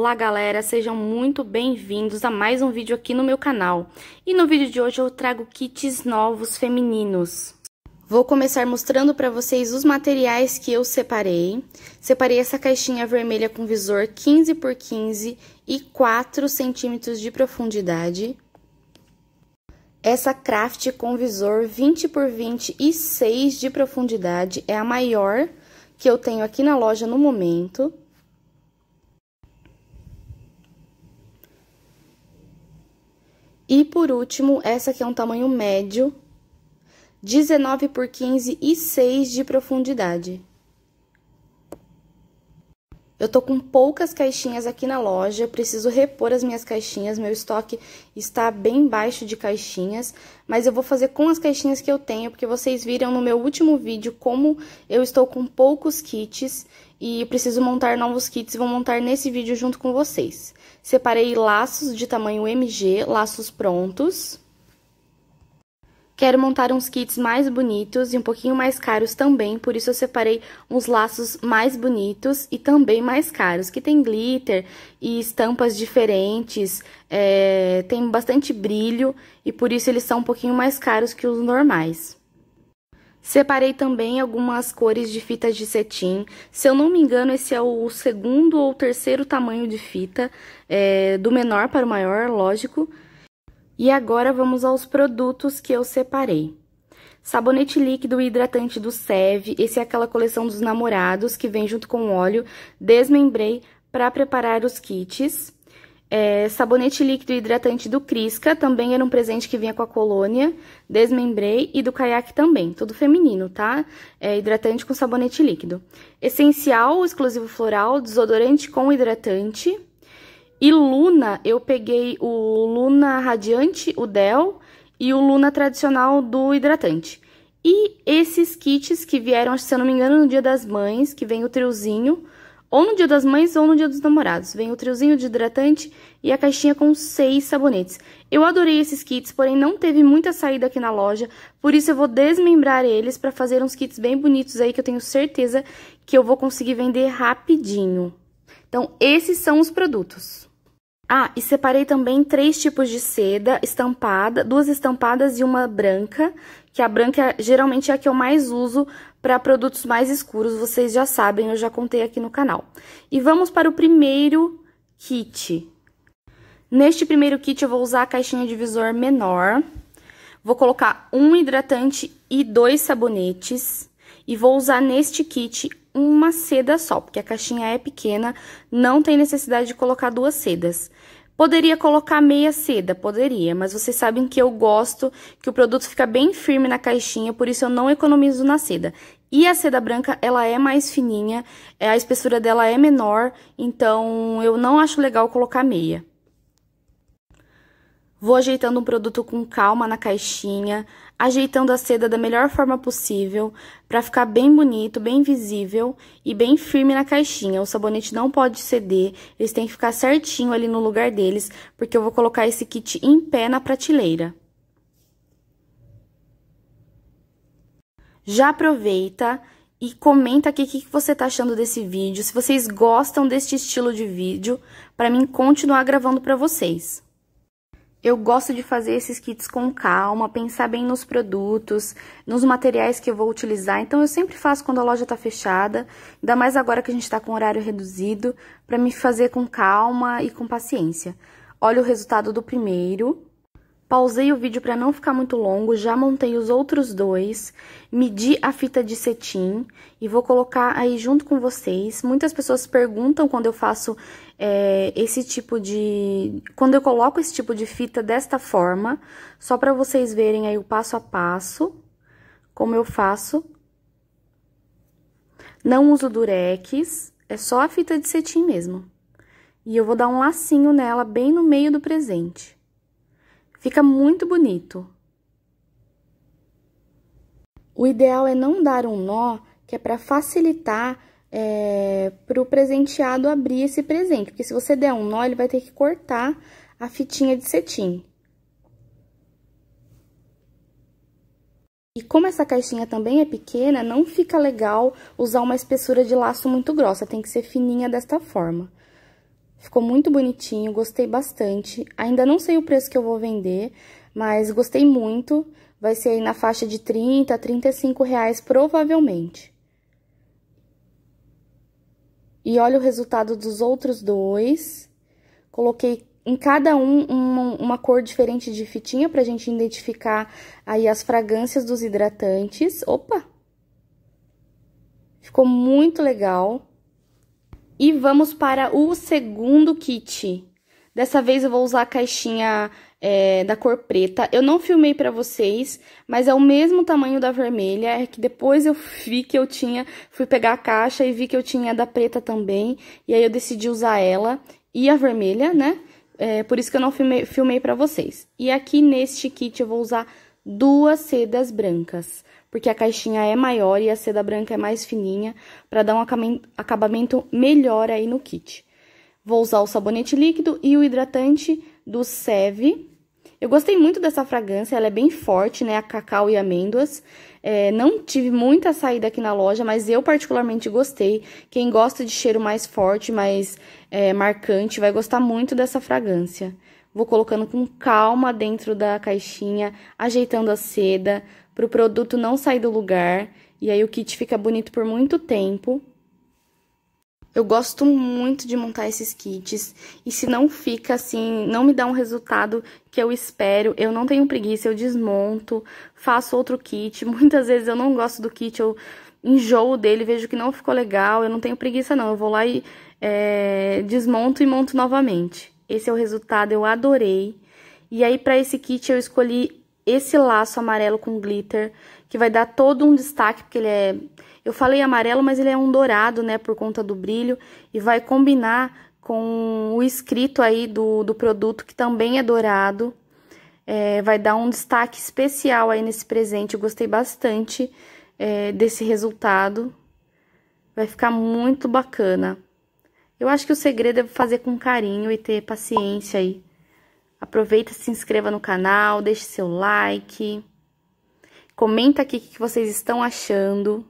Olá galera, sejam muito bem-vindos a mais um vídeo aqui no meu canal. E no vídeo de hoje eu trago kits novos femininos. Vou começar mostrando para vocês os materiais que eu separei. Separei essa caixinha vermelha com visor 15 por 15 e 4 centímetros de profundidade. Essa craft com visor 20 por 20 e 6 de profundidade é a maior que eu tenho aqui na loja no momento. E por último, essa aqui é um tamanho médio, 19 por 15 e 6 de profundidade. Eu tô com poucas caixinhas aqui na loja, preciso repor as minhas caixinhas, meu estoque está bem baixo de caixinhas, mas eu vou fazer com as caixinhas que eu tenho, porque vocês viram no meu último vídeo como eu estou com poucos kits e preciso montar novos kits, vou montar nesse vídeo junto com vocês. Separei laços de tamanho MG, laços prontos. Quero montar uns kits mais bonitos e um pouquinho mais caros também, por isso eu separei uns laços mais bonitos e também mais caros, que tem glitter e estampas diferentes, é, tem bastante brilho e por isso eles são um pouquinho mais caros que os normais. Separei também algumas cores de fitas de cetim. Se eu não me engano, esse é o segundo ou terceiro tamanho de fita, é, do menor para o maior, lógico. E agora vamos aos produtos que eu separei. Sabonete líquido e hidratante do Seve, esse é aquela coleção dos namorados que vem junto com óleo, desmembrei para preparar os kits. É, sabonete líquido e hidratante do Crisca, também era um presente que vinha com a colônia, desmembrei, e do caiaque também, tudo feminino, tá? É, hidratante com sabonete líquido. Essencial, exclusivo floral, desodorante com hidratante, e Luna, eu peguei o Luna Radiante, o Del, e o Luna Tradicional do Hidratante. E esses kits que vieram, se eu não me engano, no Dia das Mães, que vem o triozinho, ou no Dia das Mães ou no Dia dos Namorados. Vem o triozinho de hidratante e a caixinha com seis sabonetes. Eu adorei esses kits, porém não teve muita saída aqui na loja, por isso eu vou desmembrar eles para fazer uns kits bem bonitos aí que eu tenho certeza que eu vou conseguir vender rapidinho. Então, esses são os produtos. Ah, e separei também três tipos de seda estampada, duas estampadas e uma branca, que a branca geralmente é a que eu mais uso para produtos mais escuros, vocês já sabem, eu já contei aqui no canal. E vamos para o primeiro kit. Neste primeiro kit eu vou usar a caixinha divisor menor, vou colocar um hidratante e dois sabonetes, e vou usar neste kit uma seda só, porque a caixinha é pequena, não tem necessidade de colocar duas sedas. Poderia colocar meia seda, poderia, mas vocês sabem que eu gosto que o produto fica bem firme na caixinha, por isso eu não economizo na seda. E a seda branca, ela é mais fininha, é, a espessura dela é menor, então eu não acho legal colocar meia. Vou ajeitando um produto com calma na caixinha, ajeitando a seda da melhor forma possível, para ficar bem bonito, bem visível e bem firme na caixinha. O sabonete não pode ceder, eles têm que ficar certinho ali no lugar deles, porque eu vou colocar esse kit em pé na prateleira. Já aproveita e comenta aqui o que você está achando desse vídeo, se vocês gostam deste estilo de vídeo, para mim continuar gravando para vocês. Eu gosto de fazer esses kits com calma, pensar bem nos produtos, nos materiais que eu vou utilizar. Então, eu sempre faço quando a loja está fechada, ainda mais agora que a gente está com horário reduzido, para me fazer com calma e com paciência. Olha o resultado do primeiro, Pausei o vídeo para não ficar muito longo, já montei os outros dois, medi a fita de cetim e vou colocar aí junto com vocês. Muitas pessoas perguntam quando eu faço é, esse tipo de... quando eu coloco esse tipo de fita desta forma, só para vocês verem aí o passo a passo, como eu faço. Não uso durex, é só a fita de cetim mesmo. E eu vou dar um lacinho nela bem no meio do presente. Fica muito bonito. O ideal é não dar um nó, que é para facilitar é, para o presenteado abrir esse presente. Porque se você der um nó, ele vai ter que cortar a fitinha de cetim. E como essa caixinha também é pequena, não fica legal usar uma espessura de laço muito grossa, tem que ser fininha desta forma. Ficou muito bonitinho, gostei bastante. Ainda não sei o preço que eu vou vender, mas gostei muito. Vai ser aí na faixa de 30, 35 reais, provavelmente. E olha o resultado dos outros dois. Coloquei em cada um uma, uma cor diferente de fitinha pra gente identificar aí as fragrâncias dos hidratantes. Opa! Ficou muito legal. E vamos para o segundo kit. Dessa vez eu vou usar a caixinha é, da cor preta. Eu não filmei pra vocês, mas é o mesmo tamanho da vermelha. É que depois eu vi que eu tinha... Fui pegar a caixa e vi que eu tinha a da preta também. E aí eu decidi usar ela e a vermelha, né? É, por isso que eu não filmei, filmei pra vocês. E aqui neste kit eu vou usar duas sedas brancas porque a caixinha é maior e a seda branca é mais fininha, para dar um acabamento melhor aí no kit. Vou usar o sabonete líquido e o hidratante do Seve. Eu gostei muito dessa fragrância, ela é bem forte, né? A cacau e amêndoas. É, não tive muita saída aqui na loja, mas eu particularmente gostei. Quem gosta de cheiro mais forte, mais é, marcante, vai gostar muito dessa fragrância. Vou colocando com calma dentro da caixinha, ajeitando a seda, para o produto não sair do lugar. E aí o kit fica bonito por muito tempo. Eu gosto muito de montar esses kits e se não fica assim, não me dá um resultado que eu espero, eu não tenho preguiça, eu desmonto, faço outro kit. Muitas vezes eu não gosto do kit, eu enjoo dele, vejo que não ficou legal, eu não tenho preguiça não, eu vou lá e é, desmonto e monto novamente. Esse é o resultado, eu adorei. E aí para esse kit eu escolhi esse laço amarelo com glitter, que vai dar todo um destaque, porque ele é... Eu falei amarelo, mas ele é um dourado, né, por conta do brilho, e vai combinar com o escrito aí do, do produto, que também é dourado. É, vai dar um destaque especial aí nesse presente, eu gostei bastante é, desse resultado. Vai ficar muito bacana. Eu acho que o segredo é fazer com carinho e ter paciência aí Aproveita, se inscreva no canal, deixe seu like. Comenta aqui o que vocês estão achando.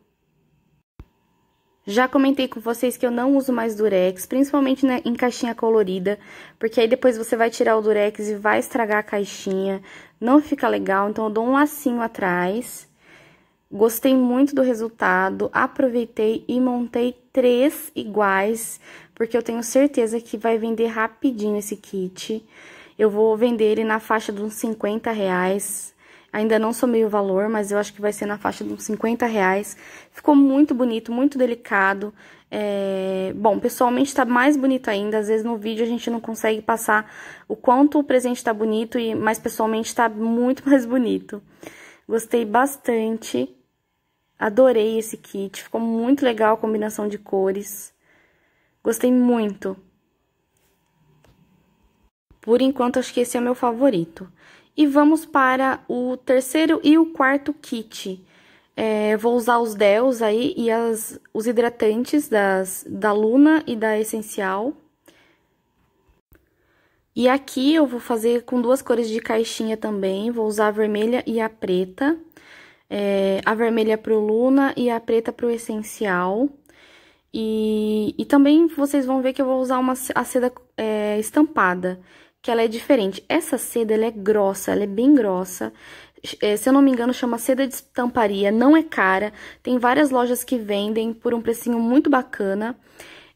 Já comentei com vocês que eu não uso mais durex, principalmente né, em caixinha colorida, porque aí depois você vai tirar o durex e vai estragar a caixinha, não fica legal, então eu dou um lacinho atrás. Gostei muito do resultado, aproveitei e montei três iguais, porque eu tenho certeza que vai vender rapidinho esse kit. Eu vou vender ele na faixa de uns 50 reais. Ainda não somei o valor, mas eu acho que vai ser na faixa de uns 50 reais. Ficou muito bonito, muito delicado. É... Bom, pessoalmente tá mais bonito ainda. Às vezes no vídeo a gente não consegue passar o quanto o presente tá bonito, e... mas pessoalmente tá muito mais bonito. Gostei bastante. Adorei esse kit. Ficou muito legal a combinação de cores. Gostei muito. Por enquanto, acho que esse é o meu favorito. E vamos para o terceiro e o quarto kit. É, vou usar os Dells aí e as, os hidratantes das, da Luna e da Essencial. E aqui eu vou fazer com duas cores de caixinha também, vou usar a vermelha e a preta. É, a vermelha para o Luna e a preta para o Essencial. E, e também vocês vão ver que eu vou usar uma, a seda é, estampada que ela é diferente. Essa seda, ela é grossa, ela é bem grossa. É, se eu não me engano, chama seda de estamparia, não é cara. Tem várias lojas que vendem por um precinho muito bacana.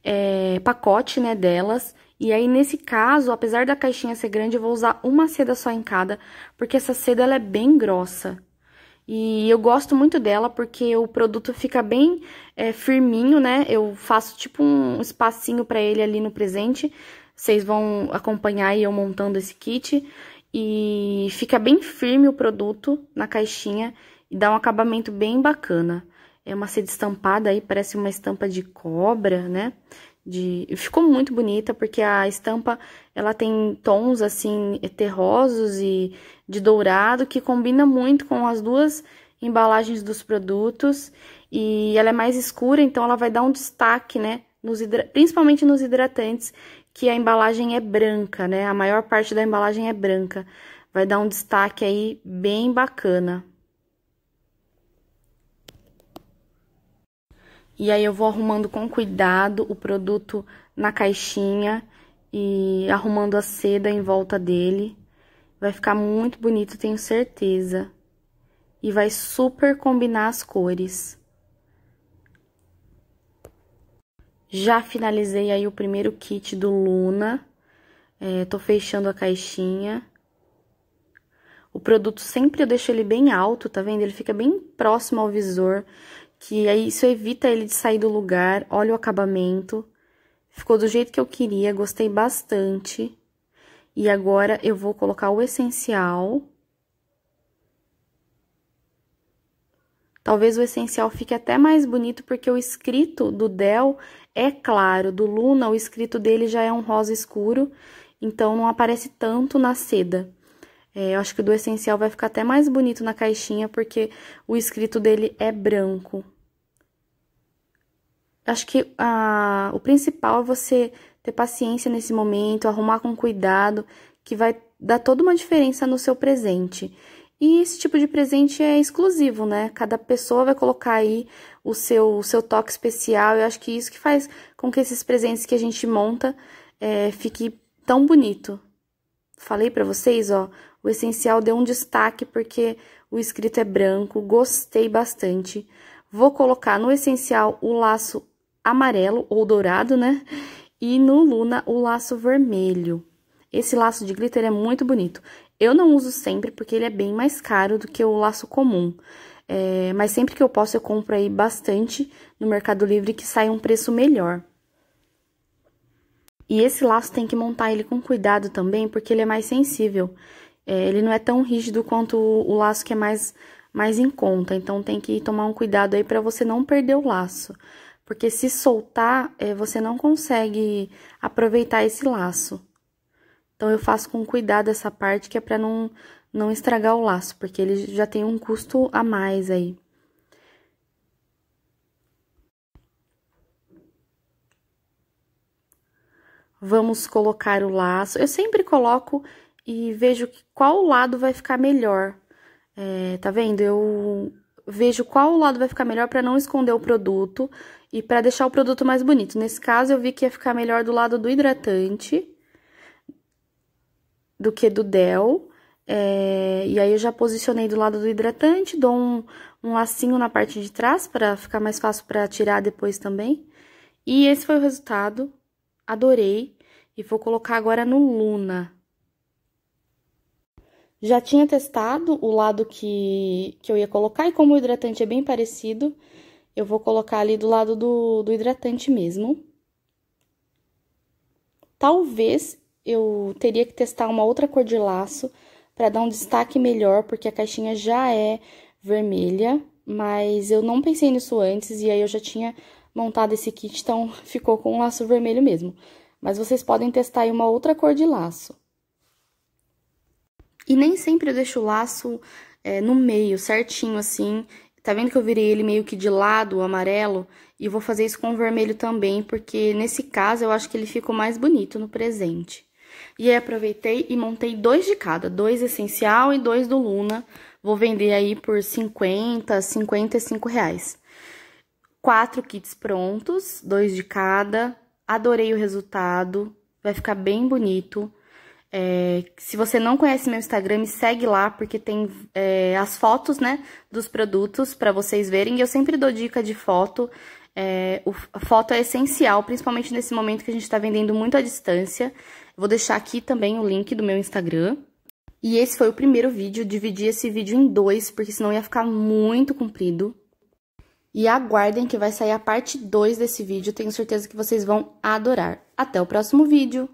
É, pacote, né, delas. E aí, nesse caso, apesar da caixinha ser grande, eu vou usar uma seda só em cada, porque essa seda, ela é bem grossa. E eu gosto muito dela porque o produto fica bem é, firminho, né? Eu faço tipo um espacinho para ele ali no presente, vocês vão acompanhar eu montando esse kit. E fica bem firme o produto na caixinha e dá um acabamento bem bacana. É uma sede estampada aí, parece uma estampa de cobra, né? De... Ficou muito bonita, porque a estampa, ela tem tons, assim, terrosos e de dourado, que combina muito com as duas embalagens dos produtos. E ela é mais escura, então ela vai dar um destaque, né? Nos hidra... Principalmente nos hidratantes, que a embalagem é branca, né? A maior parte da embalagem é branca. Vai dar um destaque aí bem bacana. E aí eu vou arrumando com cuidado o produto na caixinha e arrumando a seda em volta dele. Vai ficar muito bonito, tenho certeza. E vai super combinar as cores. Já finalizei aí o primeiro kit do Luna. É, tô fechando a caixinha. O produto sempre eu deixo ele bem alto, tá vendo? Ele fica bem próximo ao visor, que aí isso evita ele de sair do lugar. Olha o acabamento. Ficou do jeito que eu queria, gostei bastante. E agora eu vou colocar o essencial Talvez o essencial fique até mais bonito porque o escrito do Del é claro, do Luna o escrito dele já é um rosa escuro, então não aparece tanto na seda. É, eu acho que o do essencial vai ficar até mais bonito na caixinha porque o escrito dele é branco. Acho que a, ah, o principal é você ter paciência nesse momento, arrumar com cuidado, que vai dar toda uma diferença no seu presente. E esse tipo de presente é exclusivo, né? Cada pessoa vai colocar aí o seu, o seu toque especial. Eu acho que isso que faz com que esses presentes que a gente monta é, fique tão bonito. Falei para vocês, ó, o essencial deu um destaque porque o escrito é branco, gostei bastante. Vou colocar no essencial o laço amarelo ou dourado, né? E no Luna o laço vermelho. Esse laço de glitter é muito bonito. Eu não uso sempre, porque ele é bem mais caro do que o laço comum. É, mas sempre que eu posso, eu compro aí bastante no Mercado Livre, que sai um preço melhor. E esse laço tem que montar ele com cuidado também, porque ele é mais sensível. É, ele não é tão rígido quanto o laço que é mais, mais em conta. Então, tem que tomar um cuidado aí para você não perder o laço. Porque se soltar, é, você não consegue aproveitar esse laço. Então eu faço com cuidado essa parte que é para não não estragar o laço, porque ele já tem um custo a mais aí. Vamos colocar o laço. Eu sempre coloco e vejo qual lado vai ficar melhor. É, tá vendo? Eu vejo qual lado vai ficar melhor para não esconder o produto e para deixar o produto mais bonito. Nesse caso, eu vi que ia ficar melhor do lado do hidratante do que do Del. É, e aí eu já posicionei do lado do hidratante, dou um, um lacinho na parte de trás para ficar mais fácil para tirar depois também. E esse foi o resultado, adorei. E vou colocar agora no Luna. Já tinha testado o lado que, que eu ia colocar, e como o hidratante é bem parecido, eu vou colocar ali do lado do, do hidratante mesmo. Talvez eu teria que testar uma outra cor de laço para dar um destaque melhor, porque a caixinha já é vermelha, mas eu não pensei nisso antes e aí eu já tinha montado esse kit, então ficou com um laço vermelho mesmo. Mas vocês podem testar aí uma outra cor de laço. E nem sempre eu deixo o laço é, no meio, certinho assim. Tá vendo que eu virei ele meio que de lado, o amarelo? E vou fazer isso com o vermelho também, porque nesse caso eu acho que ele ficou mais bonito no presente. E aí aproveitei e montei dois de cada, dois essencial e dois do Luna. Vou vender aí por 50, 55 reais. Quatro kits prontos, dois de cada. Adorei o resultado, vai ficar bem bonito. É, se você não conhece meu Instagram, me segue lá, porque tem é, as fotos, né, dos produtos para vocês verem. E eu sempre dou dica de foto. É, o, a foto é essencial, principalmente nesse momento que a gente está vendendo muito à distância. Vou deixar aqui também o link do meu Instagram. E esse foi o primeiro vídeo, dividi esse vídeo em dois, porque senão ia ficar muito comprido. E aguardem que vai sair a parte 2 desse vídeo, tenho certeza que vocês vão adorar. Até o próximo vídeo!